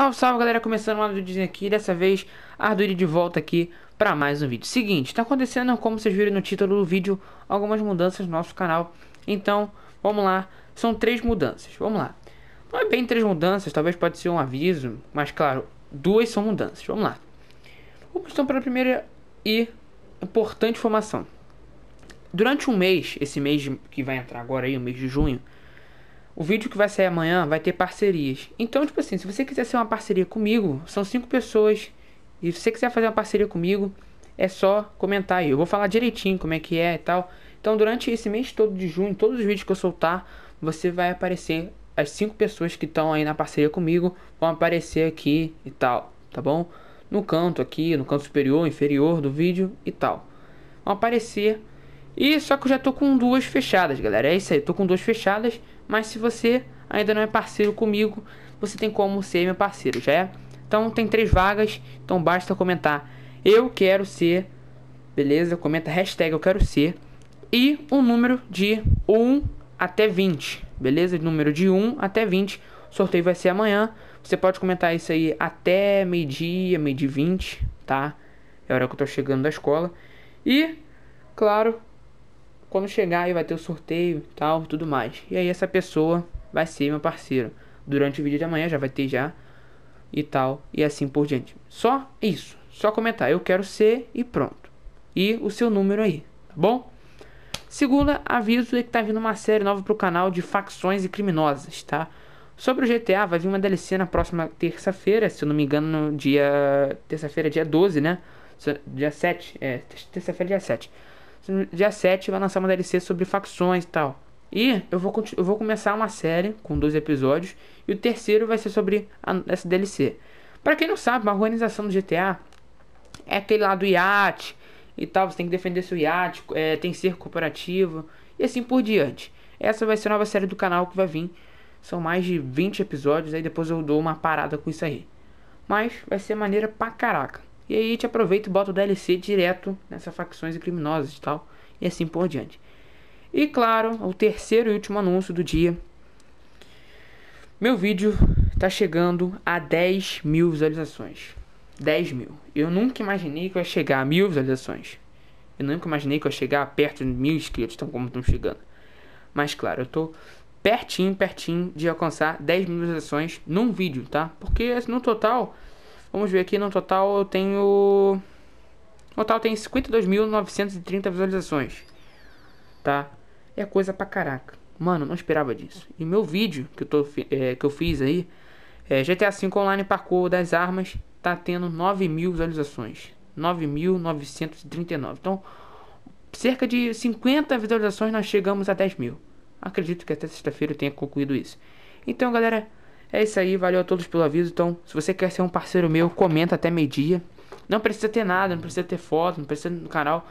Salve, salve galera, começando o um vídeo aqui, dessa vez Arduino de volta aqui para mais um vídeo. Seguinte, tá acontecendo, como vocês viram no título do vídeo, algumas mudanças no nosso canal. Então, vamos lá, são três mudanças, vamos lá. Não é bem três mudanças, talvez pode ser um aviso, mas claro, duas são mudanças, vamos lá. Vamos então para a primeira e importante informação. Durante um mês, esse mês que vai entrar agora aí, o mês de junho, o vídeo que vai sair amanhã vai ter parcerias. Então, tipo assim, se você quiser ser uma parceria comigo, são cinco pessoas. E se você quiser fazer uma parceria comigo, é só comentar aí. Eu vou falar direitinho como é que é e tal. Então, durante esse mês todo de junho, todos os vídeos que eu soltar, você vai aparecer as cinco pessoas que estão aí na parceria comigo, vão aparecer aqui e tal, tá bom? No canto aqui, no canto superior, inferior do vídeo e tal. Vão aparecer. E só que eu já tô com duas fechadas, galera. É isso aí, tô com duas fechadas. Mas se você ainda não é parceiro comigo, você tem como ser meu parceiro, já é? Então tem três vagas, então basta comentar eu quero ser, beleza? Comenta hashtag eu quero ser e um número de 1 até 20, beleza? número de 1 até 20. O sorteio vai ser amanhã. Você pode comentar isso aí até meio-dia, meio-dia 20, tá? É a hora que eu tô chegando da escola. E, claro, quando chegar aí vai ter o sorteio e tal, tudo mais. E aí essa pessoa vai ser meu parceiro. Durante o vídeo de amanhã já vai ter já e tal, e assim por diante. Só isso, só comentar, eu quero ser e pronto. E o seu número aí, tá bom? Segunda, aviso é que tá vindo uma série nova pro canal de facções e criminosas, tá? Sobre o GTA, vai vir uma DLC na próxima terça-feira, se eu não me engano, no dia. Terça-feira, dia 12, né? Dia 7, é. Terça-feira, dia 7 dia 7 vai lançar uma DLC sobre facções e tal. E eu vou, eu vou começar uma série com dois episódios. E o terceiro vai ser sobre a, essa DLC. Para quem não sabe, uma organização do GTA é aquele lá do iate e tal. Você tem que defender seu iate, é, tem ser cooperativo e assim por diante. Essa vai ser a nova série do canal que vai vir. São mais de 20 episódios. Aí depois eu dou uma parada com isso aí. Mas vai ser maneira pra caraca. E aí te aproveita e bota o DLC direto nessas facções e e tal. E assim por diante. E claro, o terceiro e último anúncio do dia. Meu vídeo tá chegando a 10 mil visualizações. 10 mil. Eu nunca imaginei que eu ia chegar a mil visualizações. Eu nunca imaginei que eu ia chegar perto de mil inscritos, tão como estão chegando. Mas claro, eu tô pertinho, pertinho de alcançar 10 mil visualizações num vídeo, tá? Porque assim, no total Vamos ver aqui no total eu tenho. No total tem 52.930 visualizações. Tá? É coisa pra caraca. Mano, não esperava disso. E meu vídeo que eu, tô, é, que eu fiz aí, é GTA V Online Parkour das Armas, tá tendo 9 mil visualizações. 9.939. Então, cerca de 50 visualizações nós chegamos a 10 mil. Acredito que até sexta-feira eu tenha concluído isso. Então, galera, é isso aí, valeu a todos pelo aviso. Então, se você quer ser um parceiro meu, comenta até meio-dia. Não precisa ter nada, não precisa ter foto, não precisa no canal.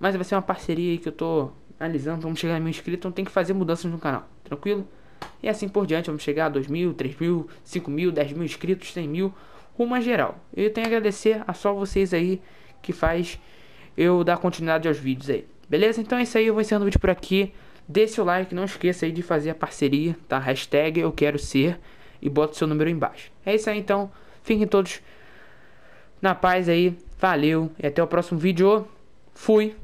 Mas vai ser uma parceria aí que eu tô analisando. Vamos chegar a mil inscritos, então tem que fazer mudanças no canal, tranquilo? E assim por diante, vamos chegar a 2 mil, 3 mil, 5 mil, 10 mil inscritos, 100 mil, rumo a geral. Eu tenho a agradecer a só vocês aí que faz eu dar continuidade aos vídeos aí. Beleza? Então é isso aí, eu vou encerrando o vídeo por aqui. Deixe o like, não esqueça aí de fazer a parceria, tá? Hashtag eu quero ser e bota o seu número embaixo. É isso aí então. Fiquem todos na paz aí. Valeu e até o próximo vídeo. Fui.